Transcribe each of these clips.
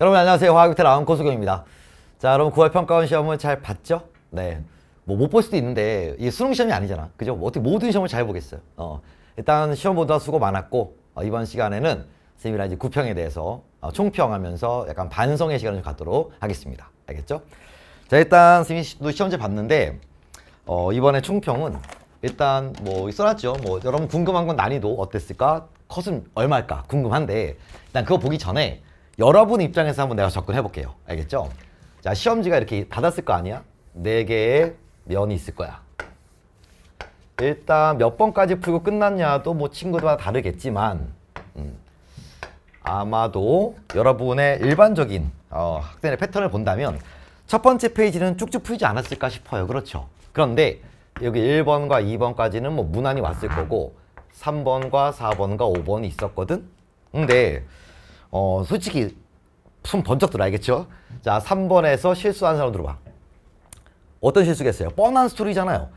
여러분 안녕하세요 화학비틀 아음 고수경입니다 자 여러분 9월 평가원 시험을잘 봤죠? 네뭐 못 볼 수도 있는데 이게 수능 시험이 아니잖아 그죠? 뭐 어떻게 모든 시험을 잘 보겠어요 어 일단 시험 보다 수고 많았고 어, 이번 시간에는 선생님이랑 이제 구평에 대해서 어, 총평하면서 약간 반성의 시간을 좀 갖도록 하겠습니다 알겠죠? 자 일단 선생님도 시험제 봤는데 어 이번에 총평은 일단 뭐 써놨죠 뭐 여러분 궁금한 건 난이도 어땠을까? 컷은 얼마일까? 궁금한데 일단 그거 보기 전에 여러분 입장에서 한번 내가 접근해 볼게요. 알겠죠? 자, 시험지가 이렇게 받았을 거 아니야? 네 개의 면이 있을 거야. 일단 몇 번까지 풀고 끝났냐도 뭐 친구들마다 다르겠지만 음, 아마도 여러분의 일반적인 어, 학생의 패턴을 본다면 첫 번째 페이지는 쭉쭉 풀지 않았을까 싶어요. 그렇죠? 그런데 여기 1번과 2번까지는 뭐 무난히 왔을 거고 3번과 4번과 5번이 있었거든? 근데 어, 솔직히 숨 번쩍 들어 야겠죠 자, 3번에서 실수한 사람 들어봐. 어떤 실수겠어요? 뻔한 스토리잖아요.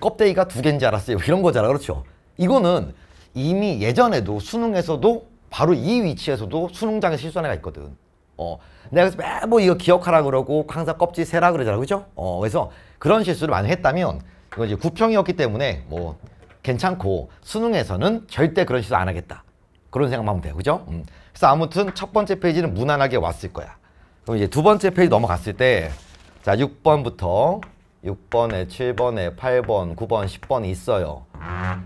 껍데기가 두 개인지 알았어요. 뭐 이런 거잖아. 그렇죠? 이거는 이미 예전에도 수능에서도 바로 이 위치에서도 수능장에 실수한 애가 있거든. 어, 내가 그래서 매번 이거 기억하라 그러고 항상 껍질 세라 그러잖아. 그죠? 어, 그래서 그런 실수를 많이 했다면 이건 이제 구평이었기 때문에 뭐 괜찮고 수능에서는 절대 그런 실수 안 하겠다. 그런 생각만 하면 돼요. 그죠? 음. 그래서 아무튼 첫 번째 페이지는 무난하게 왔을 거야. 그럼 이제 두 번째 페이지 넘어갔을 때, 자, 6번부터 6번에 7번에 8번, 9번, 10번이 있어요.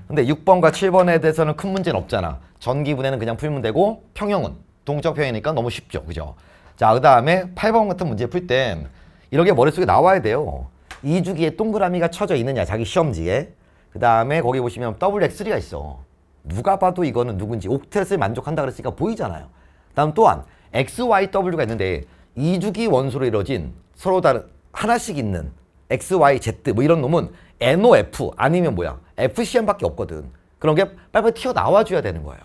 근데 6번과 7번에 대해서는 큰 문제는 없잖아. 전기분해는 그냥 풀면 되고 평형은 동적평이니까 너무 쉽죠. 그죠? 자, 그 다음에 8번 같은 문제 풀 땐 이렇게 머릿속에 나와야 돼요. 이 주기에 동그라미가 쳐져 있느냐, 자기 시험지에. 그 다음에 거기 보시면 WX3가 있어. 누가 봐도 이거는 누군지 옥텟을 만족한다 그랬으니까 보이잖아요. 다음 또한 XYW가 있는데 2주기 원소로 이루어진 서로 다른 하나씩 있는 XYZ 뭐 이런 놈은 NOF 아니면 뭐야 FCM밖에 없거든. 그런 게 빨리빨리 튀어나와줘야 되는 거예요.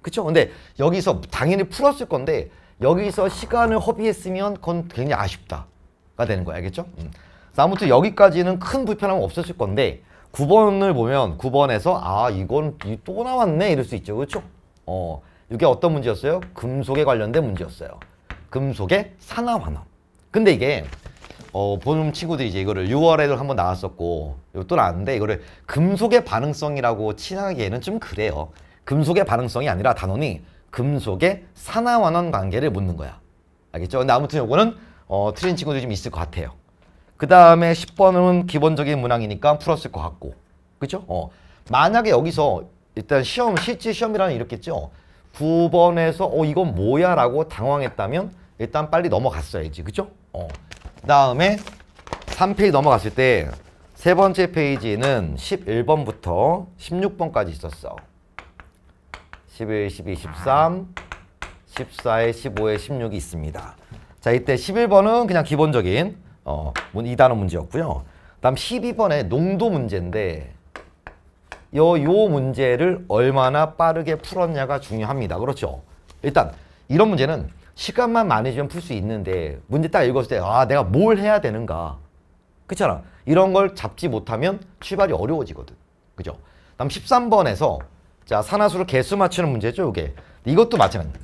그쵸? 근데 여기서 당연히 풀었을 건데 여기서 시간을 허비했으면 그건 굉장히 아쉽다가 되는 거야. 알겠죠? 음. 아무튼 여기까지는 큰 불편함은 없었을 건데 9번을 보면 9번에서 아 이건 또 나왔네 이럴 수 있죠. 그렇죠? 어, 이게 어떤 문제였어요? 금속에 관련된 문제였어요. 금속의 산화환원. 근데 이게 어, 본 친구들이 이제 이거를 6월에도 한번 나왔었고 이것도 나왔는데 이거를 금속의 반응성이라고 친하기에는 좀 그래요. 금속의 반응성이 아니라 단원이 금속의 산화환원 관계를 묻는 거야. 알겠죠? 근데 아무튼 요거는 어, 틀린 친구들이 좀 있을 것 같아요. 그 다음에 10번은 기본적인 문항이니까 풀었을 것 같고 그죠? 어. 만약에 여기서 일단 시험 실제 시험이라는 이렇겠죠 9번에서 어 이건 뭐야 라고 당황했다면 일단 빨리 넘어갔어야지 그죠? 어. 그 다음에 3페이지 넘어갔을 때 세 번째 페이지는 11번부터 16번까지 있었어 11, 12, 13, 14에 15에 16이 있습니다 자 이때 11번은 그냥 기본적인 어, 이단원 문제였고요. 다음 12번에 농도 문제인데 요, 요 문제를 얼마나 빠르게 풀었냐가 중요합니다. 그렇죠? 일단 이런 문제는 시간만 많이 주면 풀 수 있는데 문제 딱 읽었을 때 아 내가 뭘 해야 되는가 그렇잖아. 이런 걸 잡지 못하면 출발이 어려워지거든. 그죠? 다음 13번에서 자 산화수를 개수 맞추는 문제죠. 이게 이것도 마찬가지.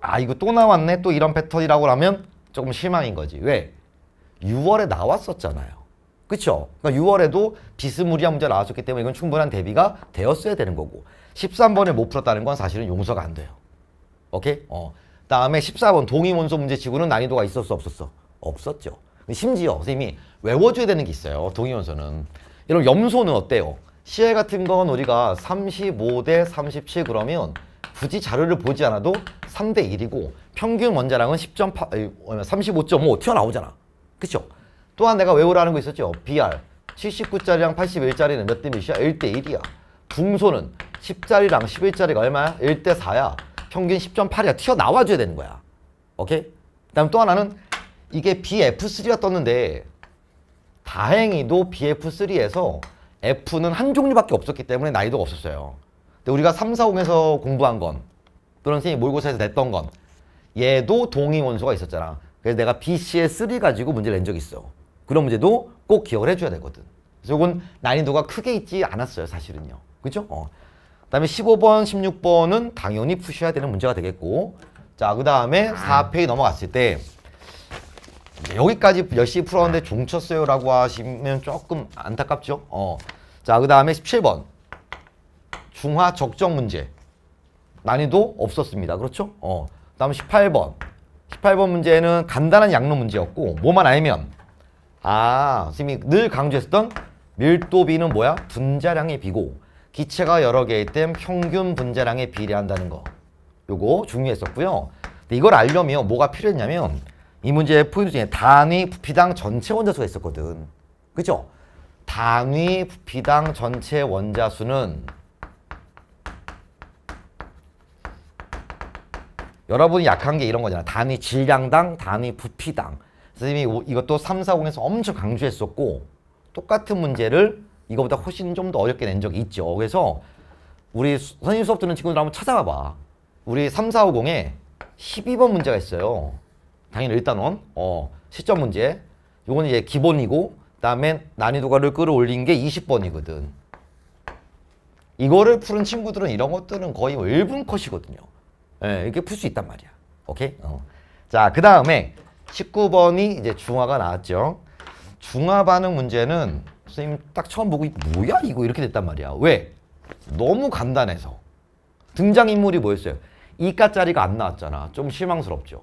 아 이거 또 나왔네. 또 이런 패턴이라고 하면 조금 실망인 거지. 왜? 6월에 나왔었잖아요. 그쵸 그러니까 6월에도 비스무리한 문제 나왔었기 때문에 이건 충분한 대비가 되었어야 되는 거고 1 3번에못 풀었다는 건 사실은 용서가 안 돼요. 오케이? 어. 다음에 14번 동의문서 문제치고는 난이도가 있었어 없었어? 없었죠. 심지어 선생님이 외워줘야 되는 게 있어요. 동의문서는. 이런 염소는 어때요? 시에 같은 건 우리가 35대37 그러면 굳이 자료를 보지 않아도 3대 1이고 평균 원자량은 10.8, 35.5 튀어나오잖아. 그쵸? 또한 내가 외우라는 거 있었죠? BR 79짜리랑 81짜리는 몇 대 몇이야? 1대 1이야 궁소는 10짜리랑 11짜리가 얼마야? 1대 4야 평균 10.8이야 튀어나와줘야 되는 거야 오케이? 그 다음 또 하나는 이게 BF3가 떴는데 다행히도 BF3에서 F는 한 종류밖에 없었기 때문에 난이도가 없었어요 근데 우리가 3, 4, 0에서 공부한 건 또는 선생님이 모고사에서 냈던 건 얘도 동의 원소가 있었잖아 그래서 내가 BC의 3 가지고 문제를 낸 적이 있어. 그런 문제도 꼭 기억을 해줘야 되거든. 그래서 이건 난이도가 크게 있지 않았어요. 사실은요. 그죠? 어. 그 다음에 15번, 16번은 당연히 푸셔야 되는 문제가 되겠고 자, 그 다음에 4페이 넘어갔을 때 여기까지 열심히 풀었는데 종쳤어요 라고 하시면 조금 안타깝죠? 어. 자, 그 다음에 17번 중화 적정 문제 난이도 없었습니다. 그렇죠? 어. 그 다음 18번 18번 문제는 간단한 양론 문제였고 뭐만 알면 아 선생님이 늘 강조했던 밀도비는 뭐야? 분자량의 비고 기체가 여러 개일 땐 평균 분자량에 비례한다는 거 요거 중요했었고요 근데 이걸 알려면 뭐가 필요했냐면 이 문제의 포인트 중에 단위 부피당 전체 원자수가 있었거든 그죠? 단위 부피당 전체 원자수는 여러분이 약한 게 이런 거잖아. 단위 질량당, 단위 부피당. 선생님이 이것도 3, 4, 0에서 엄청 강조했었고 똑같은 문제를 이거보다 훨씬 좀 더 어렵게 낸 적이 있죠. 그래서 우리 선생님 수업 듣는 친구들 한번 찾아가 봐. 우리 3, 4, 5, 0에 12번 문제가 있어요. 당연히 일단원 어, 시점 문제. 요건 이제 기본이고 그다음에 난이도가를 끌어올린 게 20번이거든. 이거를 푸는 친구들은 이런 것들은 거의 뭐 1분 컷이거든요. 예, 이렇게 풀 수 있단 말이야. 오케이? 어. 자, 그 다음에 19번이 이제 중화가 나왔죠. 중화 반응 문제는 선생님 딱 처음 보고 뭐야 이거 이렇게 됐단 말이야. 왜? 너무 간단해서. 등장인물이 뭐였어요? 이가짜리가 안 나왔잖아. 좀 실망스럽죠.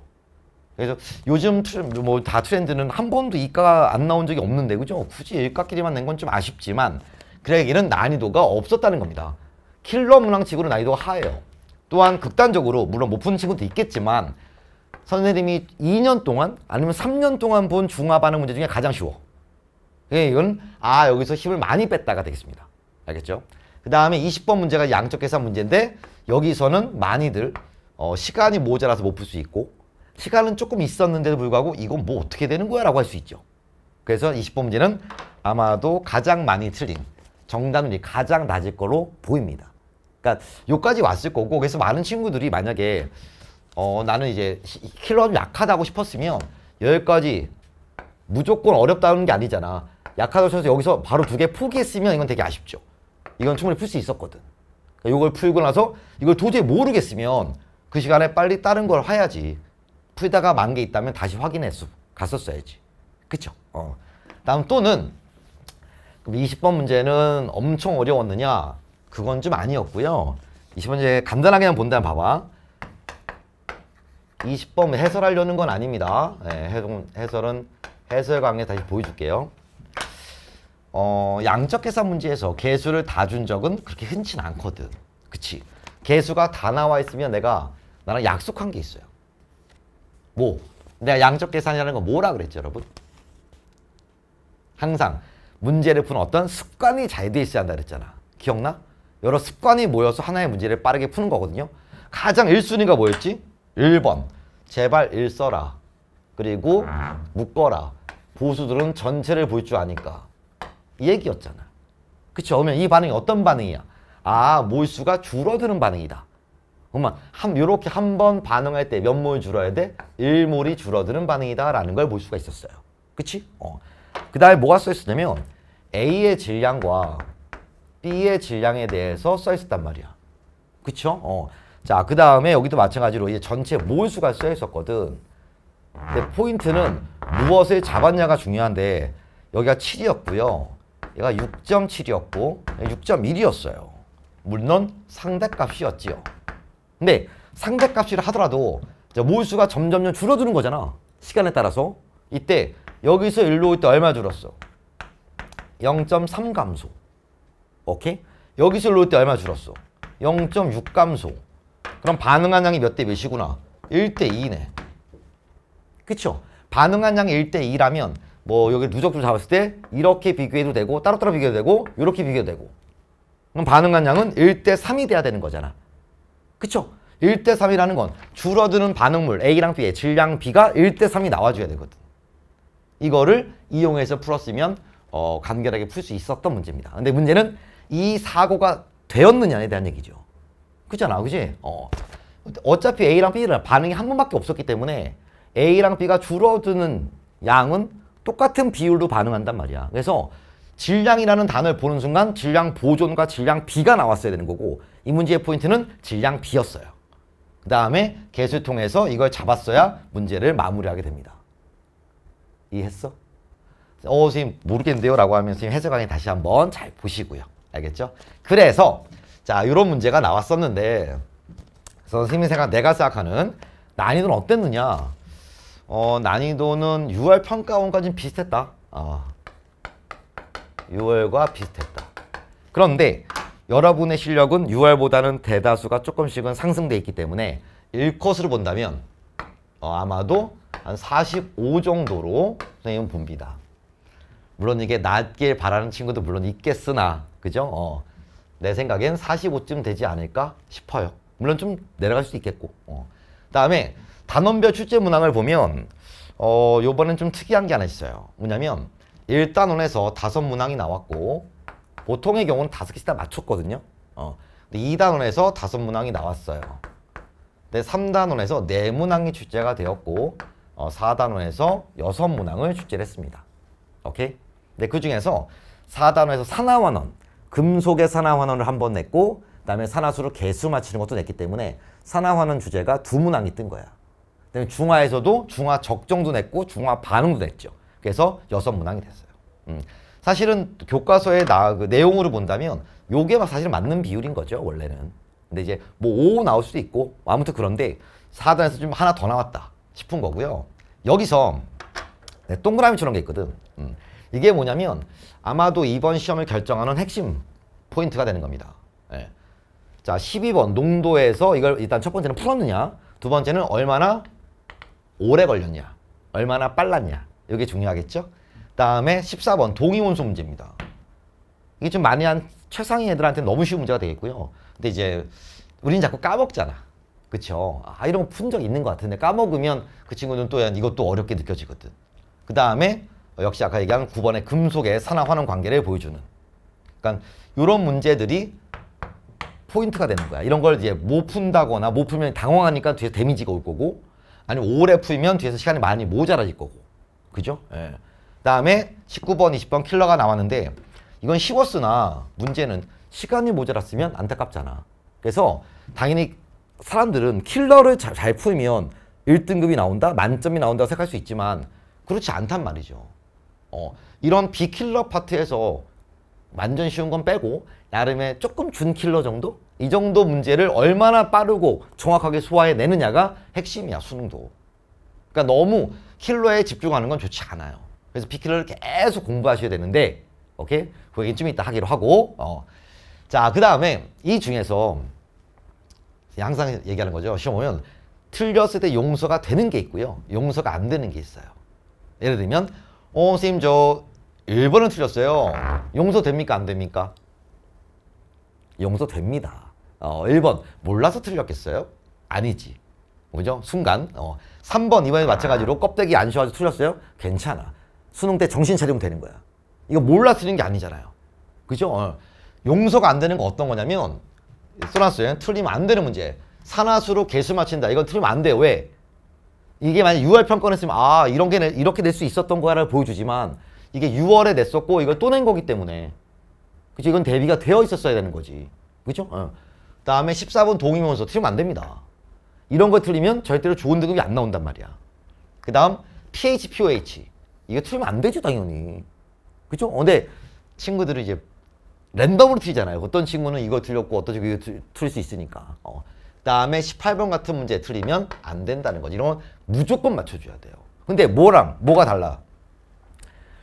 그래서 요즘 뭐다 트렌드는 한 번도 이가 안 나온 적이 없는데 그죠? 굳이 일가끼리만 낸 건 좀 아쉽지만 그래 이런 난이도가 없었다는 겁니다. 킬러 문항치고는 난이도가 하예요. 또한 극단적으로 물론 못 푸는 친구도 있겠지만 선생님이 2년 동안 아니면 3년 동안 본 중화 반응 문제 중에 가장 쉬워. 예, 이건 아 여기서 힘을 많이 뺐다가 되겠습니다. 알겠죠? 그 다음에 20번 문제가 양적 계산 문제인데 여기서는 많이들 어, 시간이 모자라서 못 풀 수 있고 시간은 조금 있었는데도 불구하고 이건 뭐 어떻게 되는 거야 라고 할 수 있죠. 그래서 20번 문제는 아마도 가장 많이 틀린 정답률이 가장 낮을 거로 보입니다. 그러니까 요까지 왔을 거고 그래서 많은 친구들이 만약에 어 나는 이제 힐러가 좀 약하다고 싶었으면 여기까지 무조건 어렵다는 게 아니잖아. 약하다고 해서 여기서 바로 두 개 포기했으면 이건 되게 아쉽죠. 이건 충분히 풀 수 있었거든. 그러니까 이걸 풀고 나서 이걸 도저히 모르겠으면 그 시간에 빨리 다른 걸 해야지. 풀다가 만 개 있다면 다시 확인했어 갔었어야지. 그쵸? 어. 다음 또는 그럼 20번 문제는 엄청 어려웠느냐? 그건 좀 아니었고요. 20번째 간단하게만 본다면 봐봐. 20번 해설하려는 건 아닙니다. 네, 해설은 해설 강의 다시 보여줄게요. 어, 양적 계산 문제에서 개수를 다 준 적은 그렇게 흔치 않거든. 그치? 개수가 다 나와 있으면 내가 나랑 약속한 게 있어요. 뭐? 내가 양적 계산이라는 건 뭐라 그랬죠, 여러분? 항상 문제를 푸는 어떤 습관이 잘 돼 있어야 한다 그랬잖아. 기억나? 여러 습관이 모여서 하나의 문제를 빠르게 푸는 거거든요. 가장 1순위가 뭐였지? 1번. 제발 일 써라. 그리고 묶어라. 보수들은 전체를 볼 줄 아니까. 이 얘기였잖아. 그쵸? 그러면 이 반응이 어떤 반응이야? 아, 몰수가 줄어드는 반응이다. 그러면 한, 요렇게 한 번 반응할 때 몇 몰 줄어야 돼? 1몰이 줄어드는 반응이다 라는 걸 볼 수가 있었어요. 그치? 어. 그 다음에 뭐가 써있었냐면 A의 질량과 B의 질량에 대해서 써 있었단 말이야. 그쵸? 어. 자, 그 다음에 여기도 마찬가지로 이제 전체 몰수가 써 있었거든. 근데 포인트는 무엇을 잡았냐가 중요한데 여기가 7이었고요. 얘가 6.7이었고 6.1이었어요. 물론 상대값이었지요. 근데 상대값이라 하더라도 몰수가 점점 줄어드는 거잖아. 시간에 따라서. 이때 여기서 일로 올 때 얼마 줄었어? 0.3 감소. 오케이? 여기서 놓을 때 얼마 줄었어? 0.6 감소. 그럼 반응한 양이 몇 대 몇이구나? 1대 2네. 그쵸? 반응한 양이 1대 2라면 뭐 여기 누적도 잡았을 때 이렇게 비교해도 되고 따로따로 비교해도 되고 이렇게 비교해도 되고 그럼 반응한 양은 1대 3이 돼야 되는 거잖아. 그쵸? 1대 3이라는 건 줄어드는 반응물 A랑 B의 질량 B가 1대 3이 나와줘야 되거든. 이거를 이용해서 풀었으면 어, 간결하게 풀 수 있었던 문제입니다. 근데 문제는 이 사고가 되었느냐에 대한 얘기죠. 그렇잖아, 그지? 어. 어차피 A랑 B랑 반응이 한 번밖에 없었기 때문에 A랑 B가 줄어드는 양은 똑같은 비율로 반응한단 말이야. 그래서 질량이라는 단어를 보는 순간 질량 보존과 질량 B가 나왔어야 되는 거고 이 문제의 포인트는 질량 B였어요. 그 다음에 개수 통해서 이걸 잡았어야 문제를 마무리하게 됩니다. 이해했어? 어, 선생님 모르겠는데요 라고 하면 선생님 해설강의 다시 한번 잘 보시고요. 알겠죠? 그래서 자 이런 문제가 나왔었는데 선생님 생각 내가 생각하는 난이도는 어땠느냐? 어 난이도는 6월 평가원까지 비슷했다. 어, 6월과 비슷했다. 그런데 여러분의 실력은 6월보다는 대다수가 조금씩은 상승돼 있기 때문에 1컷으로 본다면 어, 아마도 한 45 정도로 선생님은 봅니다. 물론 이게 낮길 바라는 친구도 물론 있겠으나 그죠? 어. 내 생각엔 45쯤 되지 않을까 싶어요. 물론 좀 내려갈 수도 있겠고. 어. 다음에 단원별 출제 문항을 보면 어, 요번엔 좀 특이한 게 하나 있어요. 뭐냐면 1단원에서 다섯 문항이 나왔고 보통의 경우는 다섯 개씩 다 맞췄거든요. 어. 근데 2단원에서 다섯 문항이 나왔어요. 근데 3단원에서 네 문항이 출제가 되었고 어, 4단원에서 여섯 문항을 출제를 했습니다. 오케이? 근데 그 중에서 4단원에서 산나원원 금속의 산화환원을 한번 냈고 그다음에 산화수로 개수 맞추는 것도 냈기 때문에 산화환원 주제가 두 문항이 뜬 거야. 그다음에 중화에서도 중화 적정도 냈고 중화 반응도 냈죠. 그래서 여섯 문항이 됐어요. 음. 사실은 교과서의 나, 그 내용으로 본다면 요게 사실 맞는 비율인 거죠 원래는. 근데 이제 뭐 5 나올 수도 있고 뭐 아무튼 그런데 4단에서 좀 하나 더 나왔다 싶은 거고요. 여기서 네, 동그라미처럼 게 있거든. 음. 이게 뭐냐면 아마도 이번 시험을 결정하는 핵심 포인트가 되는 겁니다. 예. 자, 12번 농도에서 이걸 일단 첫 번째는 풀었느냐, 두 번째는 얼마나 오래 걸렸냐, 얼마나 빨랐냐. 이게 중요하겠죠? 다음에 14번 동의원소 문제입니다. 이게 좀 많이 한 최상위 애들한테 너무 쉬운 문제가 되겠고요. 근데 이제 우리는 자꾸 까먹잖아. 그쵸? 아, 이런 거 푼적 있는 것 같은데 까먹으면 그 친구는 또 이것도 어렵게 느껴지거든. 그 다음에 역시 아까 얘기한 9번의 금속의 산화환원 관계를 보여주는. 그러니까 이런 문제들이 포인트가 되는 거야. 이런 걸 이제 못 푼다거나 못 풀면 당황하니까 뒤에 데미지가 올 거고 아니면 오래 풀면 뒤에서 시간이 많이 모자라질 거고. 그죠? 예. 다음에 19번, 20번 킬러가 나왔는데 이건 쉬웠으나 문제는 시간이 모자랐으면 안타깝잖아. 그래서 당연히 사람들은 킬러를 잘, 잘 풀면 1등급이 나온다? 만점이 나온다고 생각할 수 있지만 그렇지 않단 말이죠. 어, 이런 비킬러 파트에서 완전 쉬운 건 빼고 나름의 조금 준킬러 정도? 이 정도 문제를 얼마나 빠르고 정확하게 소화해내느냐가 핵심이야 수능도. 그러니까 너무 킬러에 집중하는 건 좋지 않아요. 그래서 비킬러를 계속 공부하셔야 되는데 오케이? 그 얘기는 좀 이따 하기로 하고 어. 자, 그 다음에 이 중에서 항상 얘기하는 거죠. 시험 보면 틀렸을 때 용서가 되는 게 있고요. 용서가 안 되는 게 있어요. 예를 들면 어 선생님 저 1번은 틀렸어요. 용서됩니까? 안 됩니까? 용서됩니다. 어, 1번 몰라서 틀렸겠어요? 아니지. 뭐죠 순간 어, 3번 이번에 마찬가지로 껍데기 안 씌워서 틀렸어요? 괜찮아. 수능 때 정신 차리면 되는 거야. 이거 몰라 틀린 게 아니잖아요. 그죠? 어. 용서가 안 되는 거 어떤 거냐면 쏘나스에 틀리면 안 되는 문제. 산화수로 개수 맞힌다. 이건 틀리면 안 돼. 요 왜? 이게 만약 6월 평가했으면 아 이런 게 이렇게 낼 수 있었던 거야를 보여주지만 이게 6월에 냈었고 이걸 또 낸 거기 때문에 그치 이건 대비가 되어 있었어야 되는 거지 그죠? 어. 다음에 14번 동의문서 틀리면 안 됩니다 이런 거 틀리면 절대로 좋은 등급이 안 나온단 말이야 그 다음 PHPOH 이거 틀리면 안 되죠 당연히 그죠? 어, 근데 친구들은 이제 랜덤으로 틀리잖아요 어떤 친구는 이거 틀렸고 어떤 친구 이거 틀수 있으니까 어. 다음에 18번 같은 문제 틀리면 안 된다는 거지. 이런 건 무조건 맞춰줘야 돼요. 근데 뭐랑 뭐가 달라?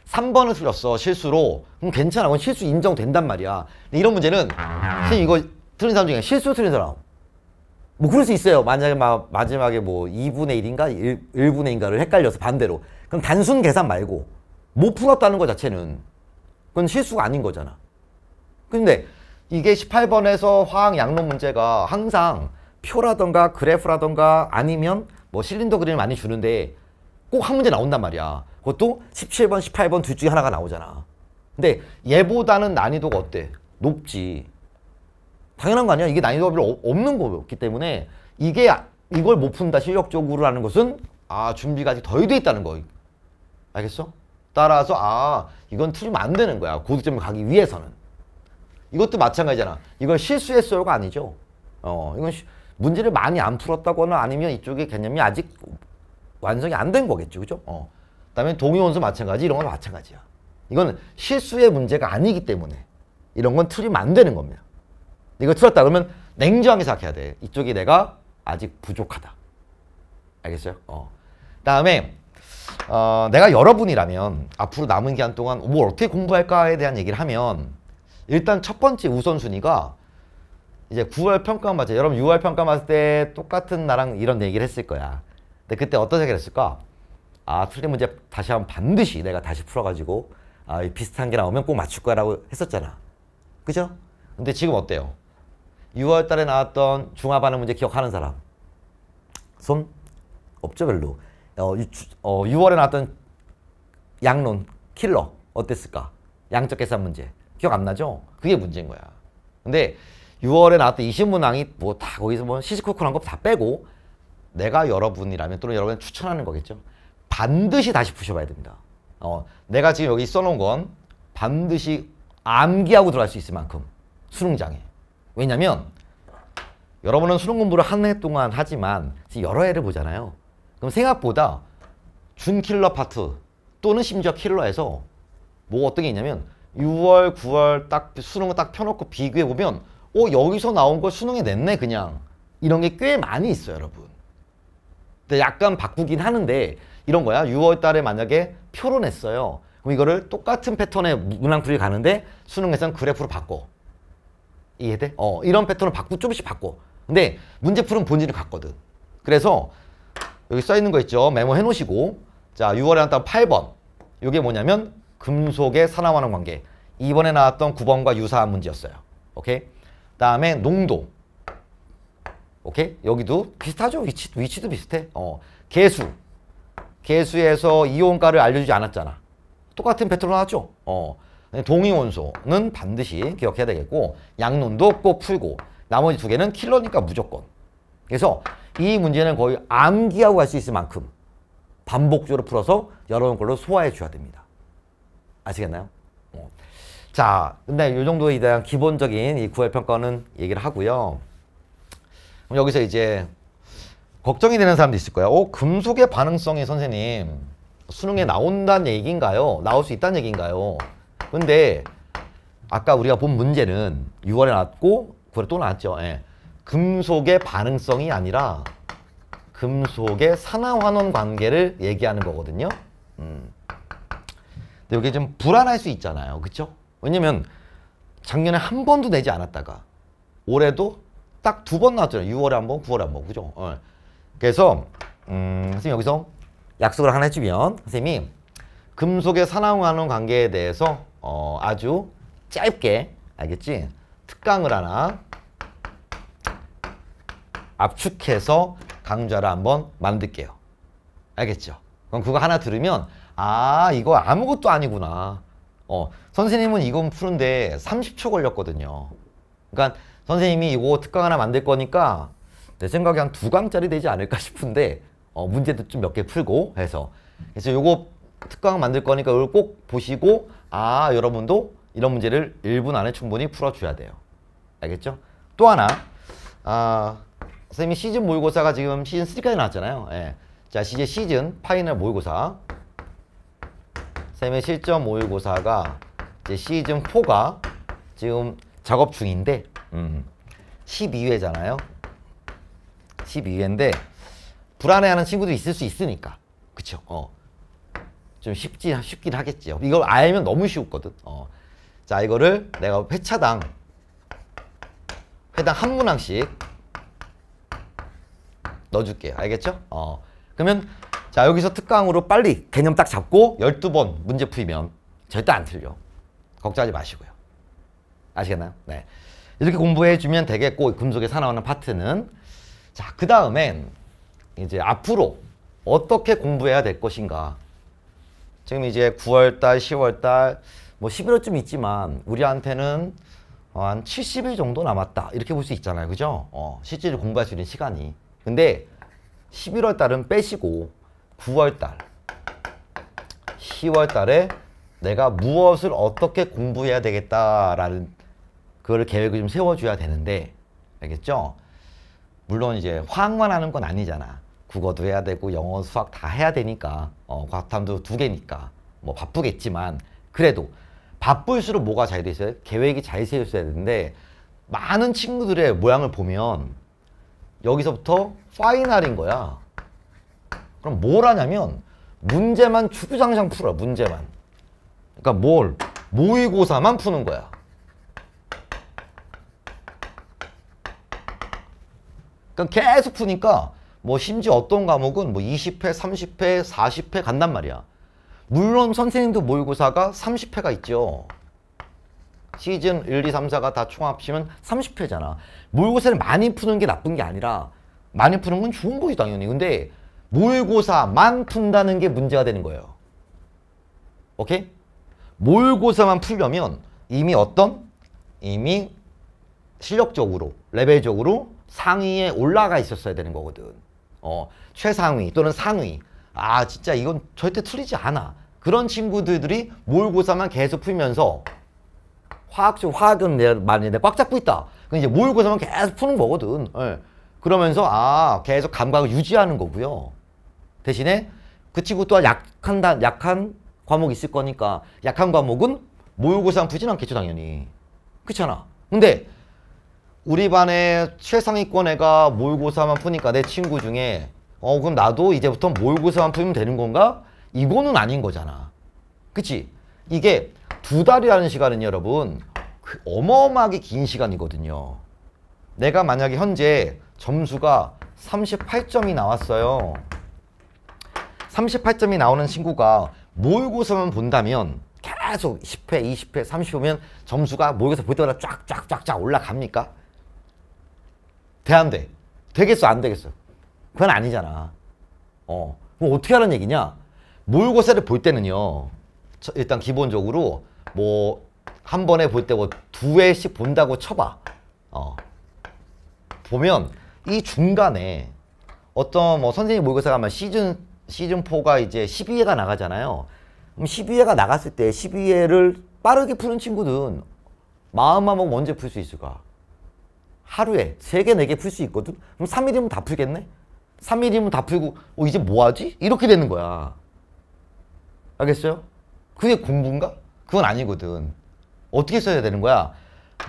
3번을 틀렸어 실수로 그럼 괜찮아 그건 실수 인정된단 말이야 이런 문제는 선생님 이거 틀린 사람 중에 실수 틀린 사람 뭐 그럴 수 있어요 만약에 막 마지막에 뭐 2분의 1인가 1, 분의 1인가를 헷갈려서 반대로 그럼 단순 계산 말고 못 풀었다는 것 자체는 그건 실수가 아닌 거잖아 근데 이게 18번에서 화학 양론 문제가 항상 표라던가 그래프라던가 아니면 뭐 실린더 그림을 많이 주는데 꼭 한 문제 나온단 말이야. 그것도 17번, 18번 둘 중에 하나가 나오잖아. 근데 얘보다는 난이도가 어때? 높지. 당연한 거 아니야? 이게 난이도가 별로 없는 거기 때문에 이게 아, 이걸 못 푼다 실력적으로라는 것은 아 준비가 아직 덜 돼 있다는 거 알겠어? 따라서 아 이건 틀리면 안 되는 거야 고득점을 가기 위해서는 이것도 마찬가지잖아 이건 실수했어요가 아니죠 어 이건 시, 문제를 많이 안 풀었다거나 아니면 이쪽의 개념이 아직 완성이 안 된 거겠죠. 그죠? 어. 그다음에 동의원수 마찬가지 이런 건 마찬가지야. 이건 실수의 문제가 아니기 때문에 이런 건틀이안 되는 겁니다. 이거 틀었다 그러면 냉정하게 생각해야 돼. 이쪽이 내가 아직 부족하다. 알겠어요? 어. 그 다음에 어, 내가 여러분이라면 앞으로 남은 기간 동안 뭘 어떻게 공부할까에 대한 얘기를 하면 일단 첫 번째 우선순위가 이제 9월 평가만 봤죠. 여러분 6월 평가 봤을 때 똑같은 나랑 이런 얘기를 했을 거야. 근데 그때 어떤 생각을 했을까? 아 틀린 문제 뭐 다시 한번 반드시 내가 다시 풀어가지고 아, 비슷한 게 나오면 꼭 맞출 거라고 했었잖아. 그죠? 근데 지금 어때요? 6월 달에 나왔던 중화반응 문제 기억하는 사람? 손? 없죠 별로. 어, 유, 어, 6월에 나왔던 양론, 킬러 어땠을까? 양적 계산 문제. 기억 안 나죠? 그게 문제인 거야. 근데 6월에 나왔던 이신문왕이 뭐 다 거기서 뭐 시시콜콜한 거다 빼고 내가 여러분이라면 또는 여러분 추천하는 거겠죠. 반드시 다시 부셔봐야 됩니다. 어, 내가 지금 여기 써놓은 건 반드시 암기하고 들어갈 수 있을 만큼 수능장에. 왜냐면 여러분은 수능 공부를 한 해 동안 하지만 여러 해를 보잖아요. 그럼 생각보다 준킬러 파트 또는 심지어 킬러에서 뭐 어떤 게 있냐면 6월, 9월 딱 수능 을딱 펴놓고 비교해 보면 어 여기서 나온 거 수능에 냈네 그냥 이런 게 꽤 많이 있어요 여러분 근데 약간 바꾸긴 하는데 이런 거야 6월 달에 만약에 표로 냈어요 그럼 이거를 똑같은 패턴의 문항풀이 가는데 수능에서는 그래프로 바꿔 이해돼? 어 이런 패턴을 바꾸 조금씩 바꿔 근데 문제풀은 본질을 갖거든 그래서 여기 써 있는 거 있죠 메모해 놓으시고 자 6월에 나왔던 8번 이게 뭐냐면 금속의 산화환원 관계 이번에 나왔던 9번과 유사한 문제였어요 오케이? 다음에 농도. 오케이? 여기도 비슷하죠? 위치, 위치도 비슷해. 어. 개수. 개수에서 이온가를 알려주지 않았잖아. 똑같은 패턴로 나왔죠? 어. 동위원소는 반드시 기억해야 되겠고 양론도 꼭 풀고 나머지 두 개는 킬러니까 무조건. 그래서 이 문제는 거의 암기하고 갈 수 있을 만큼 반복적으로 풀어서 여러분 걸로 소화해 줘야 됩니다. 아시겠나요? 어. 자, 근데 이 정도에 대한 기본적인 이 구할 평가는 얘기를 하고요. 그럼 여기서 이제 걱정이 되는 사람도 있을 거예요. 어, 금속의 반응성이 선생님 수능에 나온다는 얘기인가요? 나올 수 있다는 얘기인가요? 근데 아까 우리가 본 문제는 6월에 나왔고 9월에 또 나왔죠. 예. 금속의 반응성이 아니라 금속의 산화환원 관계를 얘기하는 거거든요. 음. 근데 이게 좀 불안할 수 있잖아요. 그렇죠? 왜냐면 작년에 한 번도 내지 않았다가 올해도 딱 두 번 나왔잖아요. 6월에 한 번, 9월에 한 번. 그죠? 어. 그래서 음, 선생님 여기서 약속을 하나 해주면 선생님이 금속의 산화응하는 관계에 대해서 어, 아주 짧게 알겠지? 특강을 하나 압축해서 강좌를 한번 만들게요. 알겠죠? 그럼 그거 하나 들으면 아 이거 아무것도 아니구나. 어, 선생님은 이건 푸는데 30초 걸렸거든요. 그러니까 선생님이 이거 특강 하나 만들 거니까 내 생각에 한 두 강짜리 되지 않을까 싶은데 어, 문제도 좀 몇 개 풀고 해서 그래서 요거 특강 만들 거니까 이걸 꼭 보시고 아 여러분도 이런 문제를 1분 안에 충분히 풀어줘야 돼요. 알겠죠? 또 하나 아, 선생님이 시즌 모의고사가 지금 시즌 3까지 나왔잖아요. 예. 자 이제 시즌 파이널 모의고사 쌤의 실전 모의고사가 이제 시즌 4가 지금 작업 중인데 음, 12회잖아요. 12회인데 불안해하는 친구도 있을 수 있으니까 그쵸? 어. 좀 쉽지, 쉽긴 하겠지요. 이걸 알면 너무 쉬웠거든. 어. 자 이거를 내가 회차당 회당 한 문항씩 넣어줄게요. 알겠죠? 어. 그러면 자 여기서 특강으로 빨리 개념 딱 잡고 12번 문제 풀면 이 절대 안 틀려. 걱정하지 마시고요. 아시겠나요? 네. 이렇게 공부해주면 되겠고 금속에 사나오는 파트는 자그 다음엔 이제 앞으로 어떻게 공부해야 될 것인가 지금 이제 9월달 10월달 뭐 11월쯤 있지만 우리한테는 어, 한 70일 정도 남았다 이렇게 볼 수 있잖아요 그죠 어, 실제로 공부할 수 있는 시간이 근데 11월달은 빼시고 9월달, 10월달에 내가 무엇을 어떻게 공부해야 되겠다라는 그걸 계획을 좀 세워줘야 되는데 알겠죠? 물론 이제 화학만 하는 건 아니잖아. 국어도 해야 되고 영어, 수학 다 해야 되니까 어, 과탐도 두 개니까 뭐 바쁘겠지만 그래도 바쁠수록 뭐가 잘 돼 있어요? 계획이 잘 세워 있야 되는데 많은 친구들의 모양을 보면 여기서부터 파이널인 거야. 그럼 뭘 하냐면 문제만 주구장창 풀어 문제만 그러니까 뭘 모의고사만 푸는 거야 그러니까 계속 푸니까 뭐 심지어 어떤 과목은 뭐 20회, 30회, 40회 간단 말이야 물론 선생님도 모의고사가 30회가 있죠 시즌 1, 2, 3, 4가 다총 합치면 30회잖아 모의고사를 많이 푸는 게 나쁜 게 아니라 많이 푸는 건 좋은 거지 당연히 근데 몰고사만 푼다는 게 문제가 되는 거예요. 오케이? 모고사만 풀려면 이미 어떤? 이미 실력적으로, 레벨적으로 상위에 올라가 있었어야 되는 거거든. 어, 최상위 또는 상위. 아, 진짜 이건 절대 틀리지 않아. 그런 친구들이 모고사만 계속 풀면서 화학적 화학은 내말인꽉 잡고 있다. 그럼 이제 모고사만 계속 푸는 거거든. 예. 그러면서 아 계속 감각을 유지하는 거고요. 대신에 그 친구 또한 약한, 단, 약한 과목이 있을 거니까 약한 과목은 모의고사는 풀진 않겠죠 당연히 그렇잖아 근데 우리 반에 최상위권 애가 모의고사만 푸니까 내 친구 중에 어 그럼 나도 이제부터 모의고사만 풀면 되는 건가? 이거는 아닌 거잖아 그치? 이게 두 달이라는 시간은 여러분 그 어마어마하게 긴 시간이거든요 내가 만약에 현재 점수가 38점이 나왔어요 38점이 나오는 친구가 모의고사만 본다면 계속 10회, 20회, 30회면 점수가 모의고사 볼 때마다 쫙쫙쫙쫙 올라갑니까? 돼, 안 돼? 되겠어, 안 되겠어? 그건 아니잖아. 어. 그럼 어떻게 하는 얘기냐? 모의고사를 볼 때는요. 일단 기본적으로 뭐 한 번에 볼 때 뭐 두 회씩 본다고 쳐봐. 어. 보면 이 중간에 어떤 뭐 선생님 모의고사가 아마 시즌 시즌4가 이제 12회가 나가잖아요. 그럼 12회가 나갔을 때 12회를 빠르게 푸는 친구는 마음만 먹으면 언제 풀 수 있을까? 하루에 3개, 4개 풀 수 있거든? 그럼 3일이면 다 풀겠네? 3일이면 다 풀고 어, 이제 뭐하지? 이렇게 되는 거야. 알겠어요? 그게 공부인가? 그건 아니거든. 어떻게 써야 되는 거야?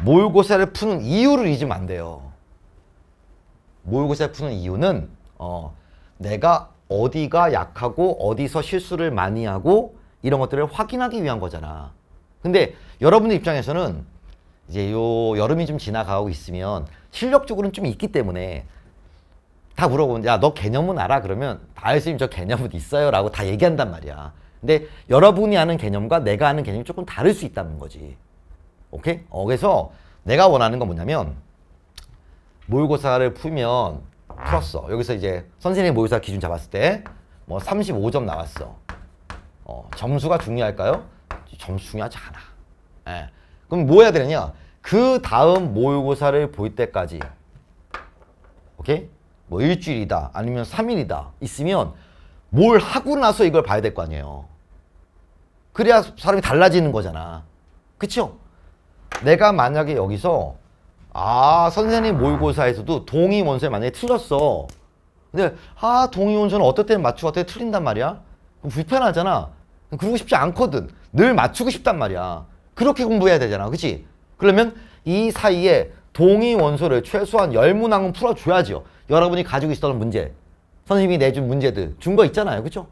모의고사를 푸는 이유를 잊으면 안 돼요. 모의고사를 푸는 이유는 어, 내가 어디가 약하고 어디서 실수를 많이 하고 이런 것들을 확인하기 위한 거잖아. 근데 여러분의 입장에서는 이제 요 여름이 좀 지나가고 있으면 실력적으로는 좀 있기 때문에 다 물어보는데 야너 개념은 알아? 그러면 다 알수님 저 개념은 있어요 라고 다 얘기한단 말이야. 근데 여러분이 아는 개념과 내가 아는 개념이 조금 다를 수 있다는 거지. 오케이? 어, 그래서 내가 원하는 건 뭐냐면 모의고사를 풀면 풀었어. 여기서 이제 선생님 모의사 기준 잡았을 때 뭐 35점 나왔어. 어, 점수가 중요할까요? 점수 중요하지 않아. 예. 그럼 뭐 해야 되느냐? 그 다음 모의고사를 볼 때까지 오케이? 뭐 일주일이다 아니면 3일이다 있으면 뭘 하고 나서 이걸 봐야 될 거 아니에요. 그래야 사람이 달라지는 거잖아. 그쵸? 내가 만약에 여기서 아 선생님 모의고사에서도 동의 원서에 만약에 틀렸어 근데 아 동의 원서는 어떨 때는 맞추고 어떨 때 틀린단 말이야 그럼 불편하잖아 그러고 싶지 않거든 늘 맞추고 싶단 말이야 그렇게 공부해야 되잖아 그치 그러면 이 사이에 동의 원서를 최소한 열문항은 풀어줘야죠 여러분이 가지고 있었던 문제 선생님이 내준 문제들 준 거 있잖아요 그죠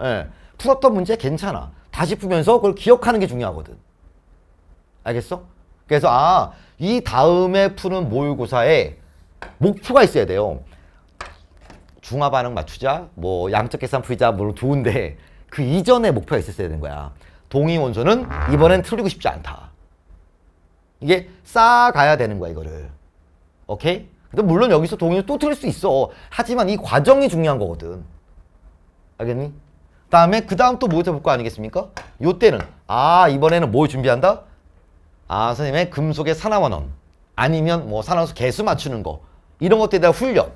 예 풀었던 문제 괜찮아 다시 풀면서 그걸 기억하는 게 중요하거든 알겠어? 그래서 아이 다음에 푸는 모의고사에 목표가 있어야 돼요. 중화 반응 맞추자, 뭐 양적 계산 풀자, 물론 뭐 좋은데 그 이전에 목표가 있었어야 되는 거야. 동의 원소는 이번엔 틀리고 싶지 않다. 이게 쌓아가야 되는 거야, 이거를. 오케이? 근데 물론 여기서 동의는 또 틀릴 수 있어. 하지만 이 과정이 중요한 거거든. 알겠니? 다음에 그 다음 또 모의사 볼 거 아니겠습니까? 요때는 아 이번에는 뭘 준비한다? 아 선생님의 금속의 산화원원 아니면 뭐 산화수 개수 맞추는 거 이런 것들에 대한 훈련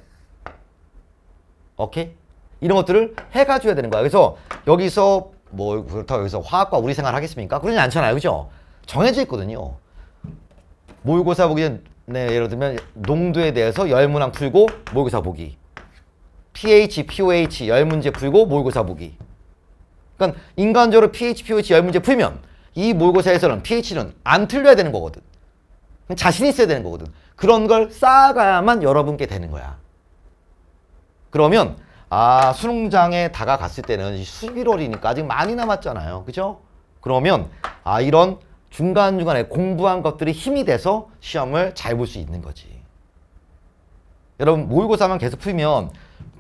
오케이? 이런 것들을 해가줘야 되는 거야 그래서 여기서 뭐 그렇다고 여기서 화학과 우리 생활 하겠습니까? 그러진 않잖아요 그죠? 정해져 있거든요 모의고사 보기 네, 예를 들면 농도에 대해서 열 문항 풀고 모의고사 보기 pH, pOH 열 문제 풀고 모의고사 보기 그러니까 인간적으로 pH, pOH 열 문제 풀면 이 모의고사에서는 PH는 안 틀려야 되는 거거든. 자신 있어야 되는 거거든. 그런 걸 쌓아가야만 여러분께 되는 거야. 그러면 아 수능장에 다가갔을 때는 11월이니까 아직 많이 남았잖아요. 그죠? 그러면 아 이런 중간중간에 공부한 것들이 힘이 돼서 시험을 잘 볼 수 있는 거지. 여러분 모의고사만 계속 풀면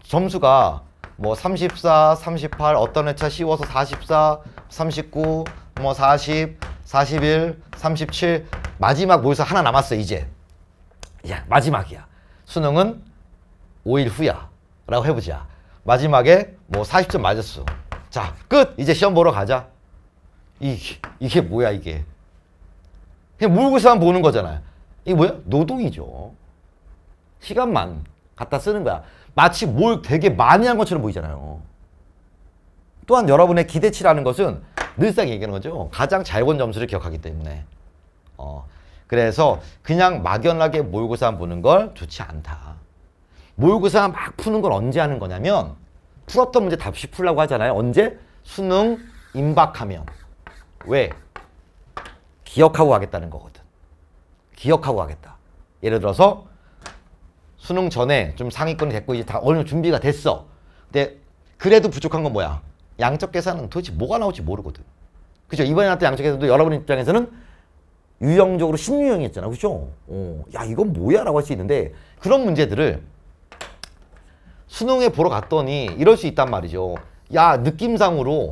점수가 뭐 34, 38, 어떤 회차 쉬워서 44, 39, 뭐 40, 41, 37 마지막 모의사 하나 남았어 이제. 야 마지막이야. 수능은 5일 후야. 라고 해보자. 마지막에 뭐 40점 맞았어. 자, 끝! 이제 시험 보러 가자. 이, 이게 뭐야, 이게. 그냥 모의고사만 보는 거잖아요. 이게 뭐야? 노동이죠. 시간만 갖다 쓰는 거야. 마치 뭘 되게 많이 한 것처럼 보이잖아요. 또한 여러분의 기대치라는 것은 늘상 얘기하는 거죠. 가장 잘 본 점수를 기억하기 때문에. 어. 그래서 그냥 막연하게 모의고사 보는 걸 좋지 않다. 모의고사 막 푸는 걸 언제 하는 거냐면 풀었던 문제 답시 풀라고 하잖아요. 언제? 수능 임박하면. 왜? 기억하고 하겠다는 거거든. 기억하고 하겠다. 예를 들어서 수능 전에 좀 상위권이 됐고 이제 다 어느 정도 준비가 됐어. 근데 그래도 부족한 건 뭐야? 양적 계산은 도대체 뭐가 나올지 모르거든. 그죠? 이번에 나왔던 양적 계산도 여러분 입장에서는 유형적으로 신유형이었잖아. 그죠? 어, 야, 이건 뭐야? 라고 할 수 있는데 그런 문제들을 수능에 보러 갔더니 이럴 수 있단 말이죠. 야, 느낌상으로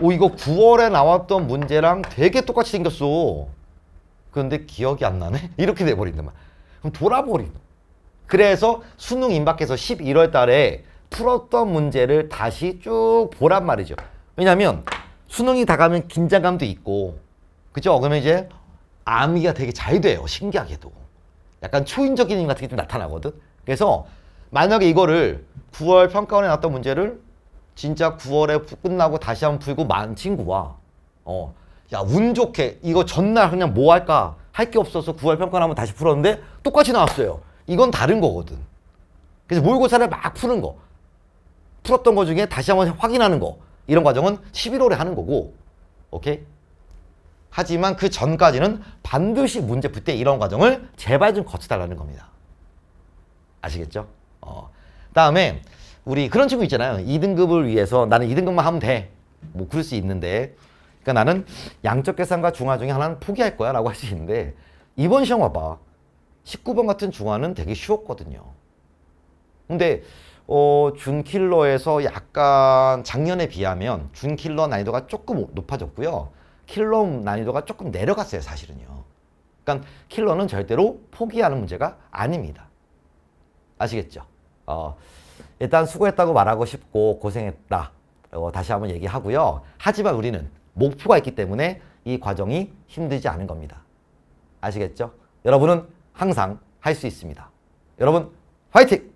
오, 이거 9월에 나왔던 문제랑 되게 똑같이 생겼어. 그런데 기억이 안 나네? 이렇게 돼버린단 말이야. 그럼 돌아버린. 그래서 수능 임박해서 11월 달에 풀었던 문제를 다시 쭉 보란 말이죠. 왜냐하면 수능이 다가면 긴장감도 있고 그죠? 그러면 이제 암기가 되게 잘 돼요. 신기하게도. 약간 초인적인 힘 같은 게 좀 나타나거든. 그래서 만약에 이거를 9월 평가원에 나왔던 문제를 진짜 9월에 끝나고 다시 한번 풀고 만 친구와 어, 야 운 좋게 이거 전날 그냥 뭐 할까 할 게 없어서 9월 평가원 한번 다시 풀었는데 똑같이 나왔어요. 이건 다른 거거든. 그래서 모의고사를 막 푸는 거. 풀었던 것 중에 다시 한 번 확인하는 거 이런 과정은 11월에 하는 거고 오케이? 하지만 그 전까지는 반드시 문제 풀 때 이런 과정을 제발 좀 거쳐달라는 겁니다. 아시겠죠? 어. 다음에 우리 그런 친구 있잖아요. 2등급을 위해서 나는 2등급만 하면 돼. 뭐 그럴 수 있는데 그러니까 나는 양적 계산과 중화 중에 하나는 포기할 거야 라고 할 수 있는데 이번 시험 와봐. 19번 같은 중화는 되게 쉬웠거든요. 근데 어, 준킬러에서 약간 작년에 비하면 준킬러 난이도가 조금 높아졌고요. 킬러 난이도가 조금 내려갔어요, 사실은요. 그러니까 킬러는 절대로 포기하는 문제가 아닙니다. 아시겠죠? 어, 일단 수고했다고 말하고 싶고 고생했다. 어, 다시 한번 얘기하고요. 하지만 우리는 목표가 있기 때문에 이 과정이 힘들지 않은 겁니다. 아시겠죠? 여러분은 항상 할 수 있습니다. 여러분 화이팅!